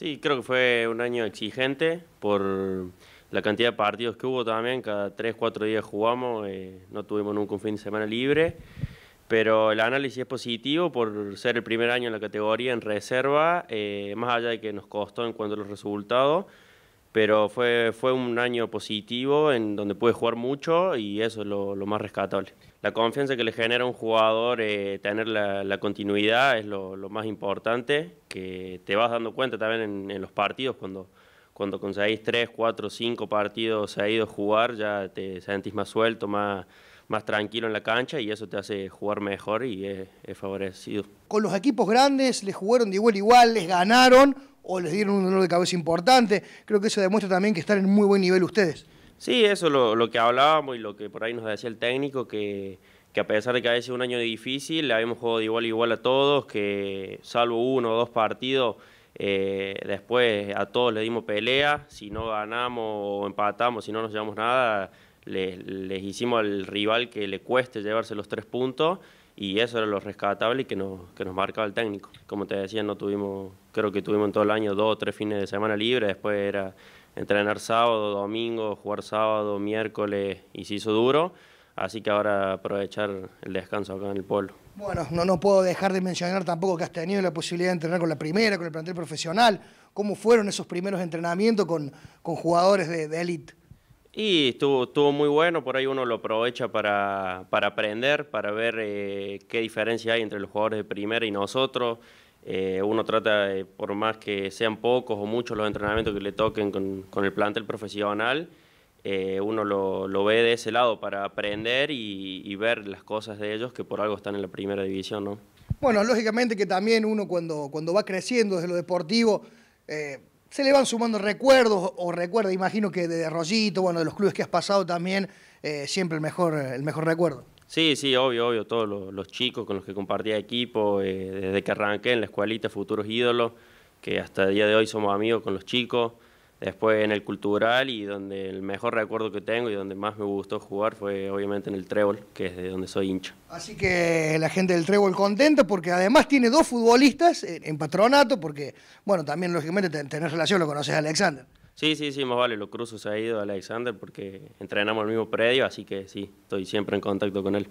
Sí, creo que fue un año exigente por la cantidad de partidos que hubo también. Cada 3, cuatro días jugamos, eh, no tuvimos nunca un fin de semana libre. Pero el análisis es positivo por ser el primer año en la categoría en reserva, eh, más allá de que nos costó en cuanto a los resultados pero fue, un año positivo en donde pude jugar mucho y eso es lo, más rescatable. La confianza que le genera a un jugador, eh, tener la, continuidad es lo, más importante, que te vas dando cuenta también en los partidos cuando cuando conseguís tres, cuatro, cinco partidos ha seguidos jugar, ya te sentís más suelto, más, más tranquilo en la cancha y eso te hace jugar mejor y es, favorecido. Con los equipos grandes les jugaron de igual a igual, les ganaron o les dieron un dolor de cabeza importante. Creo que eso demuestra también que están en muy buen nivel ustedes. Sí, eso lo, lo que hablábamos y lo que por ahí nos decía el técnico, que, que a pesar de que veces sido un año difícil, habíamos jugado de igual igual a todos, que salvo uno o dos partidos eh, después a todos le dimos pelea, si no ganamos o empatamos, si no nos llevamos nada, les, hicimos al rival que le cueste llevarse los tres puntos y eso era lo rescatable que nos, que marcaba el técnico. Como te decía, no tuvimos, creo que tuvimos en todo el año dos o tres fines de semana libres, después era entrenar sábado, domingo, jugar sábado, miércoles y se hizo duro. Así que ahora aprovechar el descanso acá en el polo. Bueno, no, no puedo dejar de mencionar tampoco que has tenido la posibilidad de entrenar con la primera, con el plantel profesional. ¿Cómo fueron esos primeros entrenamientos con, jugadores de élite? Y estuvo, muy bueno, por ahí uno lo aprovecha para, aprender, para ver eh, qué diferencia hay entre los jugadores de primera y nosotros. Eh, uno trata, por más que sean pocos o muchos los entrenamientos que le toquen con el plantel profesional, eh, uno lo, ve de ese lado para aprender y, ver las cosas de ellos que por algo están en la primera división, ¿no? Bueno, lógicamente que también uno cuando, cuando va creciendo desde lo deportivo eh, se le van sumando recuerdos o recuerdos, imagino que de Rollito, bueno, de los clubes que has pasado también, eh, siempre el mejor, el mejor recuerdo. Sí, sí, obvio, obvio, todos los, los chicos con los que compartía equipo, desde que arranqué en la escuelita Futuros Ídolos, que hasta el día de hoy somos amigos con los chicos. Después en el cultural y donde el mejor recuerdo que tengo y donde más me gustó jugar fue obviamente en el Trébol, que es de donde soy hincha. Así que la gente del Trébol contenta porque además tiene dos futbolistas en patronato, porque, bueno, también lógicamente tenés relación, lo conoces a Alexander. Sí, sí, sí, más vale, lo cruzo se ha ido a Alexander porque entrenamos en el mismo predio, así que sí, estoy siempre en contacto con él.